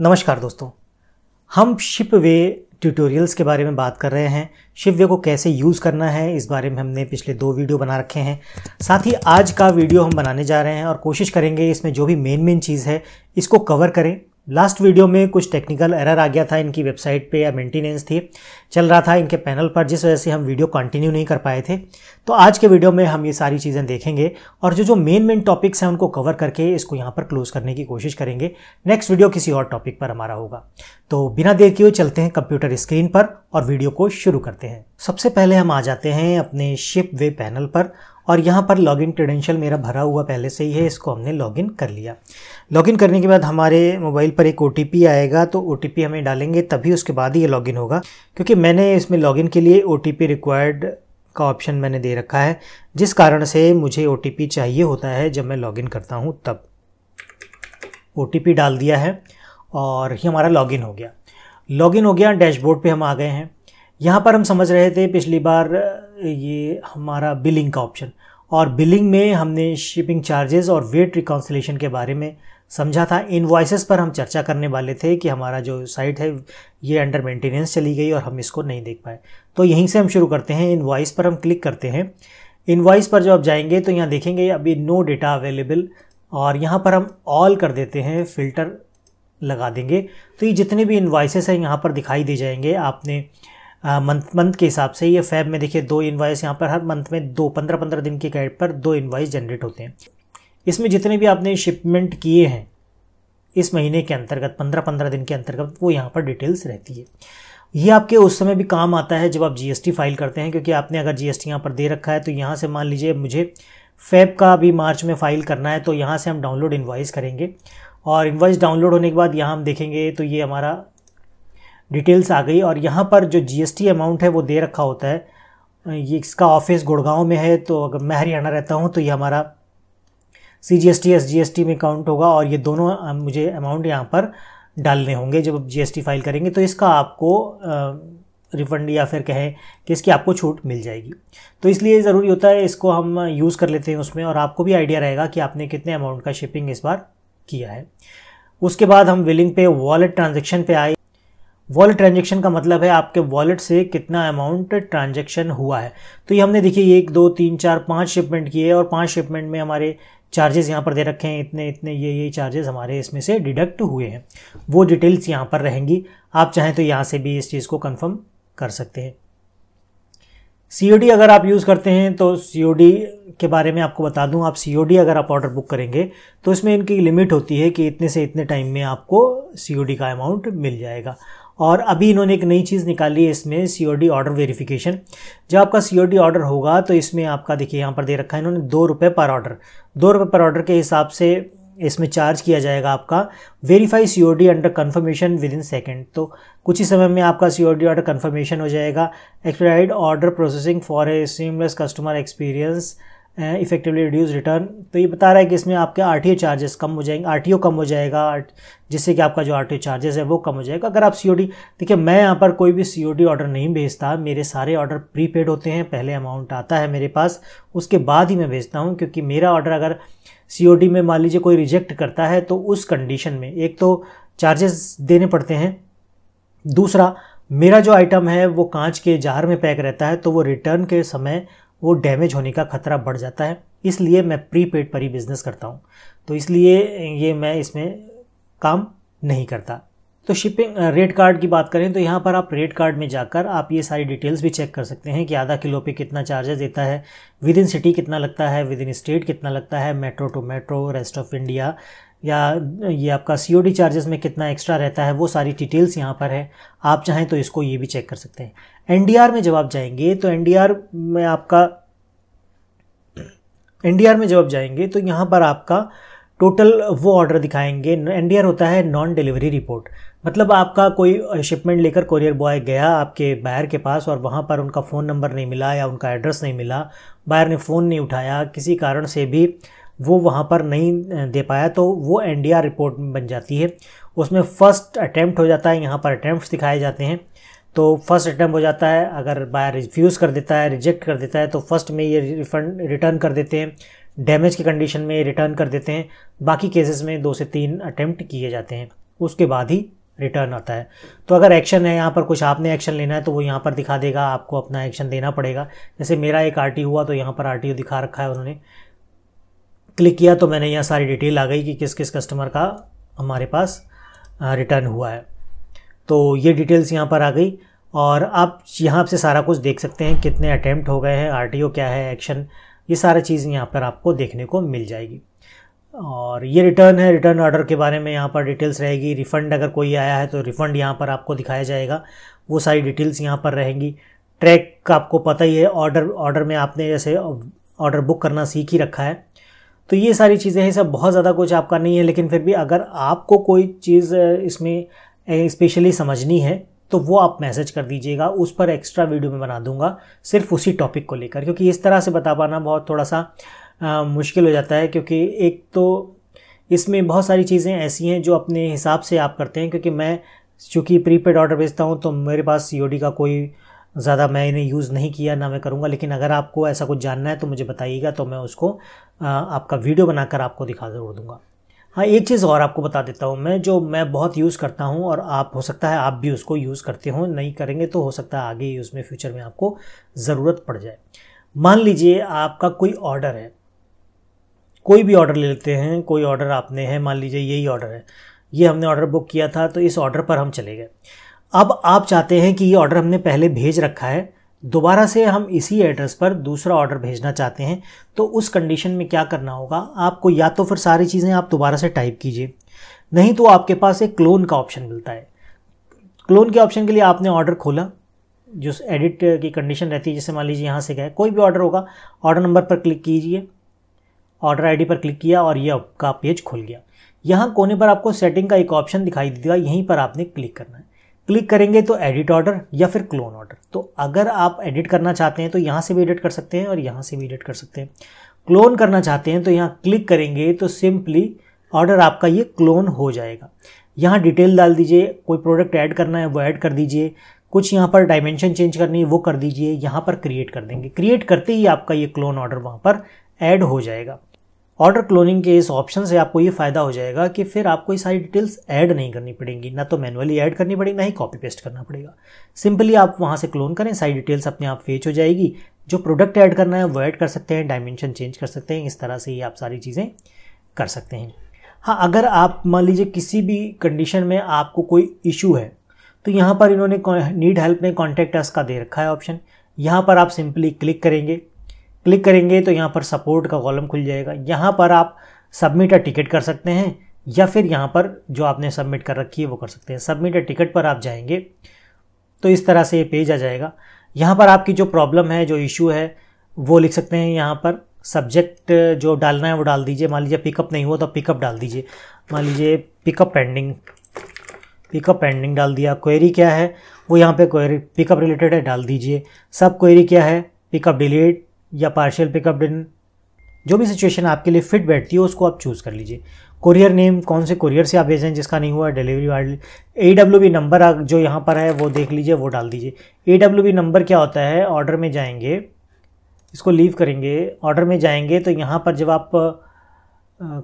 नमस्कार दोस्तों हम शिप वे ट्यूटोरियल्स के बारे में बात कर रहे हैं शिप वे को कैसे यूज़ करना है इस बारे में हमने पिछले दो वीडियो बना रखे हैं साथ ही आज का वीडियो हम बनाने जा रहे हैं और कोशिश करेंगे इसमें जो भी मेन मेन चीज़ है इसको कवर करें लास्ट वीडियो में कुछ टेक्निकल एरर आ गया था इनकी वेबसाइट पे या मेंटेनेंस थी चल रहा था इनके पैनल पर जिस वजह से हम वीडियो कंटिन्यू नहीं कर पाए थे तो आज के वीडियो में हम ये सारी चीज़ें देखेंगे और जो जो मेन मेन टॉपिक्स हैं उनको कवर करके इसको यहाँ पर क्लोज करने की कोशिश करेंगे नेक्स्ट वीडियो किसी और टॉपिक पर हमारा होगा तो बिना देर के चलते हैं कंप्यूटर स्क्रीन पर और वीडियो को शुरू करते हैं सबसे पहले हम आ जाते हैं अपने शिप वे पैनल पर और यहाँ पर लॉगिन क्रेडेंशियल मेरा भरा हुआ पहले से ही है इसको हमने लॉगिन कर लिया लॉगिन करने के बाद हमारे मोबाइल पर एक ओ आएगा तो ओ हमें डालेंगे तभी उसके बाद ही ये लॉगिन होगा क्योंकि मैंने इसमें लॉगिन के लिए ओ रिक्वायर्ड का ऑप्शन मैंने दे रखा है जिस कारण से मुझे ओ चाहिए होता है जब मैं लॉगिन करता हूँ तब ओ डाल दिया है और ये हमारा लॉगिन हो गया लॉगिन हो गया डैशबोर्ड पे हम आ गए हैं यहाँ पर हम समझ रहे थे पिछली बार ये हमारा बिलिंग का ऑप्शन और बिलिंग में हमने शिपिंग चार्जेस और वेट रिकाउंसलेशन के बारे में समझा था इनवॉइसेस पर हम चर्चा करने वाले थे कि हमारा जो साइट है ये अंडर मेंटेनेंस चली गई और हम इसको नहीं देख पाए तो यहीं से हम शुरू करते हैं इनवॉइस पर हम क्लिक करते हैं इनवॉइस पर जब आप जाएंगे तो यहाँ देखेंगे अभी नो डेटा अवेलेबल और यहाँ पर हम ऑल कर देते हैं फ़िल्टर लगा देंगे तो ये जितने भी इन्वाइसेस हैं यहाँ पर दिखाई दे जाएंगे आपने मंथ मंथ के हिसाब से ये फैब में देखिए दो इन्वाइस यहाँ पर हर मंथ में दो पंद्रह पंद्रह दिन के कैड पर दो इन्वाइस जनरेट होते हैं इसमें जितने भी आपने शिपमेंट किए हैं इस महीने के अंतर्गत पंद्रह पंद्रह दिन के अंतर्गत वो यहाँ पर डिटेल्स रहती है ये आपके उस समय भी काम आता है जब आप जीएसटी फाइल करते हैं क्योंकि आपने अगर जीएसटी यहाँ पर दे रखा है तो यहाँ से मान लीजिए मुझे फेब का भी मार्च में फाइल करना है तो यहाँ से हम डाउनलोड इन्वाइस करेंगे और इन्वाइस डाउनलोड होने के बाद यहाँ हम देखेंगे तो ये हमारा डिटेल्स आ गई और यहाँ पर जो जीएसटी अमाउंट है वो दे रखा होता है ये इसका ऑफिस गुड़गांव में है तो अगर मैं हरियाणा रहता हूँ तो ये हमारा C G S T S G S T में काउंट होगा और ये दोनों मुझे अमाउंट यहाँ पर डालने होंगे जब आप जी एस टी फाइल करेंगे तो इसका आपको रिफंड या फिर कहें कि इसकी आपको छूट मिल जाएगी तो इसलिए ज़रूरी होता है इसको हम यूज़ कर लेते हैं उसमें और आपको भी आइडिया रहेगा कि आपने कितने अमाउंट का शिपिंग इस बार किया है उसके बाद हम बिलिंग पे वॉलेट ट्रांजेक्शन पे आए वॉलेट ट्रांजेक्शन का मतलब है आपके वॉलेट से कितना अमाउंट ट्रांजेक्शन हुआ है तो ये हमने देखिए एक दो तीन चार पाँच शिपमेंट किए और पाँच शिपमेंट में हमारे चार्जेस यहाँ पर दे रखे हैं इतने इतने ये ये चार्जेस हमारे इसमें से डिडक्ट हुए हैं वो डिटेल्स यहाँ पर रहेंगी आप चाहें तो यहाँ से भी इस चीज़ को कंफर्म कर सकते हैं सी अगर आप यूज़ करते हैं तो सी के बारे में आपको बता दूं आप सी अगर आप ऑर्डर बुक करेंगे तो इसमें इनकी लिमिट होती है कि इतने से इतने टाइम में आपको सी का अमाउंट मिल जाएगा और अभी इन्होंने एक नई चीज़ निकाली है इसमें C O D order verification जब आपका सी ओ डी ऑर्डर होगा तो इसमें आपका देखिए यहाँ पर दे रखा है इन्होंने दो रुपये पर ऑर्डर दो रुपये पर ऑर्डर के हिसाब से इसमें चार्ज किया जाएगा आपका verify C O D under confirmation within second तो कुछ ही समय में आपका C O D order confirmation हो जाएगा expired order processing for a seamless customer experience effectively reduce return तो ये बता रहा है कि इसमें आपके आर टी ओ चार्जेस कम हो जाएंगे आर टी ओ कम हो जाएगा जिससे कि आपका जो आर टी ओ चार्जेस है वो कम हो जाएगा अगर आप सी ओ डी देखिए मैं यहाँ पर कोई भी सी ओ डी ऑर्डर नहीं भेजता मेरे सारे ऑर्डर प्रीपेड होते हैं पहले अमाउंट आता है मेरे पास उसके बाद ही मैं भेजता हूँ क्योंकि मेरा ऑर्डर अगर सी ओ डी में मान लीजिए कोई रिजेक्ट करता है तो उस कंडीशन में एक तो चार्जेस देने पड़ते हैं दूसरा मेरा जो आइटम है वो कांच के जार में पैक रहता है तो वो रिटर्न के समय वो डैमेज होने का खतरा बढ़ जाता है इसलिए मैं प्री पेड पर ही बिज़नेस करता हूँ तो इसलिए ये मैं इसमें काम नहीं करता तो शिपिंग रेट कार्ड की बात करें तो यहाँ पर आप रेट कार्ड में जाकर आप ये सारी डिटेल्स भी चेक कर सकते हैं कि आधा किलो पे कितना चार्जेस देता है विद इन सिटी कितना लगता है विद इन स्टेट कितना लगता है metro to metro rest of India या ये आपका सी ओ डी चार्जेस में कितना एक्स्ट्रा रहता है वो सारी डिटेल्स यहाँ पर है आप चाहें तो इसको ये भी चेक कर सकते हैं एनडीआर में जब आप जाएंगे तो एनडीआर में आपका एनडीआर में जब आप जाएंगे तो यहाँ पर आपका टोटल वो ऑर्डर दिखाएंगे एनडीआर होता है नॉन डिलीवरी रिपोर्ट मतलब आपका कोई शिपमेंट लेकर कोरियर बॉय गया आपके बायर के पास और वहाँ पर उनका फ़ोन नंबर नहीं मिला या उनका एड्रेस नहीं मिला बायर ने फ़ोन नहीं उठाया किसी कारण से भी वो वहाँ पर नहीं दे पाया तो वो एनडीआर रिपोर्ट बन जाती है उसमें फ़र्स्ट अटैम्प्ट हो जाता है यहाँ पर अटैम्प्ट दिखाए जाते हैं तो फर्स्ट अटैम्प हो जाता है अगर बायर रिफ्यूज़ कर देता है रिजेक्ट कर देता है तो फर्स्ट में ये रिफंड रिटर्न कर देते हैं डैमेज की कंडीशन में रिटर्न कर देते हैं बाकी केसेस में दो से तीन अटैम्प्ट किए जाते हैं उसके बाद ही रिटर्न आता है तो अगर एक्शन है यहाँ पर कुछ आपने एक्शन लेना है तो वो यहाँ पर दिखा देगा आपको अपना एक्शन देना पड़ेगा जैसे मेरा एक आर हुआ तो यहाँ पर आर दिखा रखा है उन्होंने क्लिक किया तो मैंने यहाँ सारी डिटेल आ गई कि किस किस कस्टमर का हमारे पास रिटर्न हुआ है तो ये डिटेल्स यहाँ पर आ गई और आप यहाँ से सारा कुछ देख सकते हैं कितने अटैम्प्ट हो गए हैं आर क्या है एक्शन ये सारा चीज़ यहाँ पर आपको देखने को मिल जाएगी और ये रिटर्न है रिटर्न ऑर्डर के बारे में यहाँ पर डिटेल्स रहेगी रिफ़ंड अगर कोई आया है तो रिफ़ंड यहाँ पर आपको दिखाया जाएगा वो सारी डिटेल्स यहाँ पर रहेंगी ट्रैक का आपको पता ही है ऑर्डर ऑर्डर में आपने जैसे ऑर्डर बुक करना सीख ही रखा है तो ये सारी चीज़ें हैं सब बहुत ज़्यादा कुछ आपका नहीं है लेकिन फिर भी अगर आपको कोई चीज़ इसमें स्पेशली समझनी है तो वो आप मैसेज कर दीजिएगा उस पर एक्स्ट्रा वीडियो में बना दूंगा सिर्फ उसी टॉपिक को लेकर क्योंकि इस तरह से बता पाना बहुत थोड़ा सा आ, मुश्किल हो जाता है क्योंकि एक तो इसमें बहुत सारी चीज़ें ऐसी हैं जो अपने हिसाब से आप करते हैं क्योंकि मैं चूँकि प्रीपेड ऑर्डर भेजता हूँ तो मेरे पास सी का कोई ज़्यादा मैं इन्हें यूज़ नहीं किया ना मैं करूँगा लेकिन अगर आपको ऐसा कुछ जानना है तो मुझे बताइएगा तो मैं उसको आपका वीडियो बनाकर आपको दिखा ज़रूर दूँगा हाँ एक चीज़ और आपको बता देता हूँ मैं जो मैं बहुत यूज़ करता हूँ और आप हो सकता है आप भी उसको यूज़ करते हो नहीं करेंगे तो हो सकता है आगे उसमें फ्यूचर में आपको ज़रूरत पड़ जाए मान लीजिए आपका कोई ऑर्डर है कोई भी ऑर्डर ले लेते हैं कोई ऑर्डर आपने है मान लीजिए यही ऑर्डर है ये हमने ऑर्डर बुक किया था तो इस ऑर्डर पर हम चले गए अब आप चाहते हैं कि ये ऑर्डर हमने पहले भेज रखा है दोबारा से हम इसी एड्रेस पर दूसरा ऑर्डर भेजना चाहते हैं तो उस कंडीशन में क्या करना होगा आपको या तो फिर सारी चीज़ें आप दोबारा से टाइप कीजिए नहीं तो आपके पास एक क्लोन का ऑप्शन मिलता है क्लोन के ऑप्शन के लिए आपने ऑर्डर खोला जो एडिट की कंडीशन रहती है जैसे मान लीजिए यहाँ से गए कोई भी ऑर्डर होगा ऑर्डर नंबर पर क्लिक कीजिए ऑर्डर आईडी पर क्लिक किया और ये आपका पेज खुल गया यहाँ कोने पर आपको सेटिंग का एक ऑप्शन दिखाई देगा यहीं पर आपने क्लिक करना है क्लिक करेंगे तो एडिट ऑर्डर या फिर क्लोन ऑर्डर तो अगर आप एडिट करना चाहते हैं तो यहाँ से भी एडिट कर सकते हैं और यहाँ से भी एडिट कर सकते हैं क्लोन करना चाहते हैं तो यहाँ क्लिक करेंगे तो सिंपली ऑर्डर आपका ये क्लोन हो जाएगा यहाँ डिटेल डाल दीजिए कोई प्रोडक्ट ऐड करना है वो ऐड कर दीजिए कुछ यहाँ पर डायमेंशन चेंज करनी है वो कर दीजिए यहाँ पर क्रिएट कर देंगे क्रिएट करते ही आपका ये क्लोन ऑर्डर वहाँ पर ऐड हो जाएगा ऑर्डर क्लोनिंग के इस ऑप्शन से आपको ये फ़ायदा हो जाएगा कि फिर आपको ये सारी डिटेल्स ऐड नहीं करनी पड़ेंगी ना तो मैनुअली ऐड करनी पड़ेगी ना ही कॉपी पेस्ट करना पड़ेगा सिंपली आप वहाँ से क्लोन करें सारी डिटेल्स अपने आप फेच हो जाएगी जो प्रोडक्ट ऐड करना है वो ऐड कर सकते हैं डायमेंशन चेंज कर सकते हैं इस तरह से ही आप सारी चीज़ें कर सकते हैं हाँ अगर आप मान लीजिए किसी भी कंडीशन में आपको कोई इशू है तो यहाँ पर इन्होंने नीड हेल्प में कॉन्टैक्ट अस का दे रखा है ऑप्शन यहाँ पर आप सिंपली क्लिक करेंगे क्लिक करेंगे तो यहाँ पर सपोर्ट का कॉलम खुल जाएगा यहाँ पर आप सबमिट अ टिकट कर सकते हैं या फिर यहाँ पर जो आपने सबमिट कर रखी है वो कर सकते हैं सबमिट अ टिकट पर आप जाएंगे तो इस तरह से ये पेज आ जाएगा यहाँ पर आपकी जो प्रॉब्लम है जो इशू है वो लिख सकते हैं यहाँ पर सब्जेक्ट जो डालना है वो डाल दीजिए मान लीजिए पिकअप नहीं हुआ तो पिकअप डाल दीजिए मान लीजिए पिकअप पेंडिंग पिकअप पेंडिंग डाल दिया क्वेरी क्या है वो यहाँ पे क्वेरी पिकअप रिलेटेड है डाल दीजिए सब क्वेरी क्या है पिकअप डिलीट या पार्शियल पिकअप डिन जो भी सिचुएशन आपके लिए फिट बैठती है उसको आप चूज़ कर लीजिए कुरियर नेम कौन से कुरियर से आप भेजें जिसका नहीं हुआ डिलीवरी वाले ए डब्ल्यू बी नंबर जो यहाँ पर है वो देख लीजिए वो डाल दीजिए ए डब्ल्यू बी नंबर क्या होता है ऑर्डर में जाएंगे इसको लीव करेंगे ऑर्डर में जाएंगे तो यहाँ पर जब आप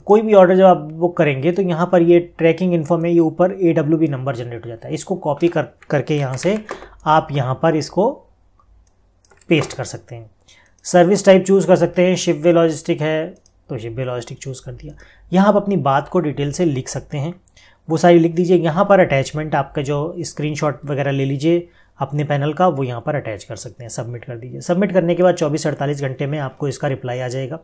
कोई भी ऑर्डर जब आप बुक करेंगे तो यहाँ पर ये ट्रैकिंग इन्फॉर्मे ये ऊपर A W B number generate हो जाता है इसको कॉपी कर करके यहाँ से आप यहाँ पर इसको पेस्ट कर सकते हैं सर्विस टाइप चूज़ कर सकते हैं वे लॉजिस्टिक है तो वे लॉजिस्टिक चूज़ कर दिया यहाँ आप अपनी बात को डिटेल से लिख सकते हैं वो सारी लिख दीजिए यहाँ पर अटैचमेंट आपका जो स्क्रीन वगैरह ले लीजिए अपने पैनल का वो यहाँ पर अटैच कर सकते हैं सबमिट कर दीजिए सबमिट करने के बाद 24 अड़तालीस घंटे में आपको इसका रिप्लाई आ जाएगा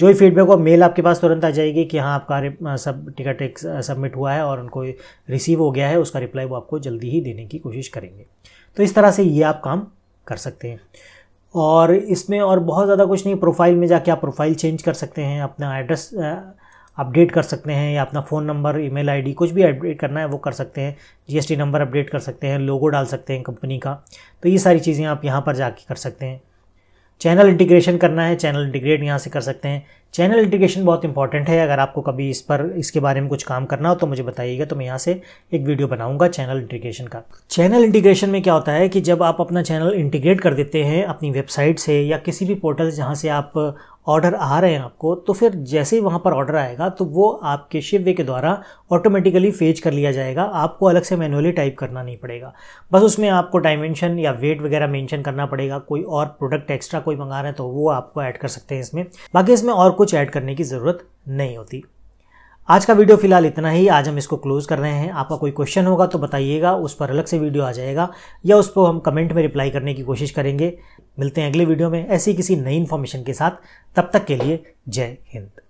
जो भी फीडबैक हो मेल आपके पास तुरंत आ जाएगी कि हाँ आपका सब टिकट एक सबमिट हुआ है और उनको रिसीव हो गया है उसका रिप्लाई वो आपको जल्दी ही देने की कोशिश करेंगे तो इस तरह से ये आप काम कर सकते हैं और इसमें और बहुत ज़्यादा कुछ नहीं प्रोफाइल में जाके आप प्रोफाइल चेंज कर सकते हैं अपना एड्रेस अपडेट कर सकते हैं या अपना फ़ोन नंबर ईमेल आईडी कुछ भी अपडेट करना है वो कर सकते हैं जीएसटी नंबर अपडेट कर सकते हैं लोगो डाल सकते हैं कंपनी का तो ये सारी चीज़ें आप यहाँ पर जाके कर सकते हैं चैनल इंटीग्रेशन करना है चैनल इंटीग्रेट यहाँ से कर सकते हैं चैनल इंटीग्रेशन बहुत इंपॉर्टेंट है अगर आपको कभी इस पर इसके बारे में कुछ काम करना हो तो मुझे बताइएगा तो मैं यहाँ से एक वीडियो बनाऊंगा चैनल इंटीग्रेशन का चैनल इंटीग्रेशन में क्या होता है कि जब आप अपना चैनल इंटीग्रेट कर देते हैं अपनी वेबसाइट से या किसी भी पोर्टल से जहाँ से आप ऑर्डर आ रहे हैं आपको तो फिर जैसे ही वहाँ पर ऑर्डर आएगा तो वो आपके शिव्य के द्वारा ऑटोमेटिकली फेज कर लिया जाएगा आपको अलग से मैनुअली टाइप करना नहीं पड़ेगा बस उसमें आपको डायमेंशन या वेट वगैरह मेंशन करना पड़ेगा कोई और प्रोडक्ट एक्स्ट्रा कोई मंगा रहे हैं तो वो आपको ऐड कर सकते हैं इसमें बाकी इसमें और कोई कुछ ऐड करने की ज़रूरत नहीं होती आज का वीडियो फिलहाल इतना ही आज हम इसको क्लोज़ कर रहे हैं आपका कोई क्वेश्चन होगा तो बताइएगा उस पर अलग से वीडियो आ जाएगा या उस पर हम कमेंट में रिप्लाई करने की कोशिश करेंगे मिलते हैं अगले वीडियो में ऐसी किसी नई इन्फॉर्मेशन के साथ तब तक के लिए जय हिंद